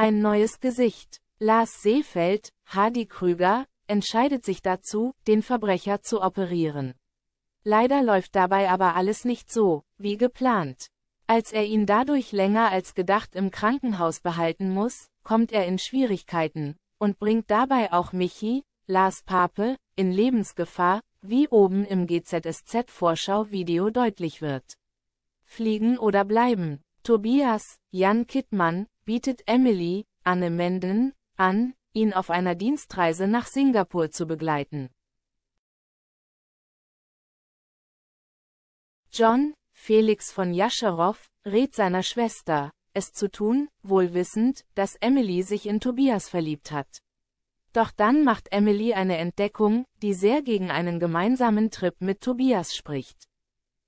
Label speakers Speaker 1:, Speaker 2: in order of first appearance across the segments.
Speaker 1: Ein neues Gesicht. Lars Seefeld, Hardy Krüger, entscheidet sich dazu, den Verbrecher zu operieren. Leider läuft dabei aber alles nicht so, wie geplant. Als er ihn dadurch länger als gedacht im Krankenhaus behalten muss, kommt er in Schwierigkeiten und bringt dabei auch Michi, Lars Pape, in Lebensgefahr, wie oben im GZSZ-Vorschau-Video deutlich wird. Fliegen oder bleiben. Tobias, Jan Kittmann, bietet Emily, Anne Menden, an, ihn auf einer Dienstreise nach Singapur zu begleiten. John, Felix von Jascherow, rät seiner Schwester, es zu tun, wohl wissend, dass Emily sich in Tobias verliebt hat. Doch dann macht Emily eine Entdeckung, die sehr gegen einen gemeinsamen Trip mit Tobias spricht.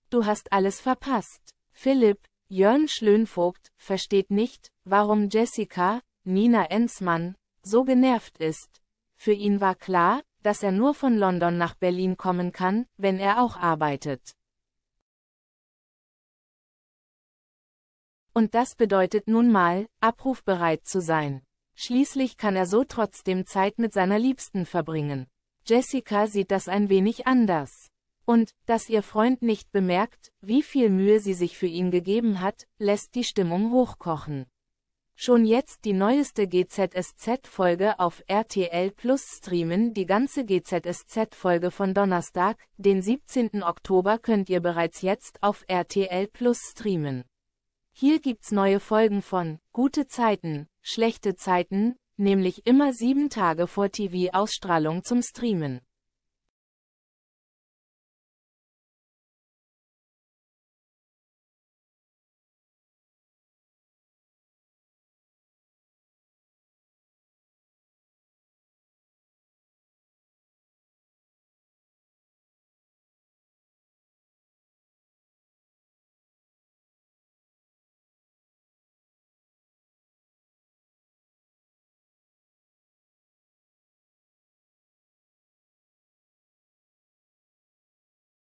Speaker 1: Du hast alles verpasst. Philipp, Jörn Schlönvogt versteht nicht, warum Jessica, Nina Enzmann, so genervt ist. Für ihn war klar, dass er nur von London nach Berlin kommen kann, wenn er auch arbeitet. Und das bedeutet nun mal, abrufbereit zu sein. Schließlich kann er so trotzdem Zeit mit seiner Liebsten verbringen. Jessica sieht das ein wenig anders und dass ihr Freund nicht bemerkt, wie viel Mühe sie sich für ihn gegeben hat, lässt die Stimmung hochkochen. Schon jetzt die neueste GZSZ-Folge auf RTL Plus streamen. Die ganze GZSZ-Folge von Donnerstag, den 17. Oktober könnt ihr bereits jetzt auf RTL Plus streamen. Hier gibt's neue Folgen von Gute Zeiten, Schlechte Zeiten, nämlich immer sieben Tage vor TV-Ausstrahlung zum Streamen.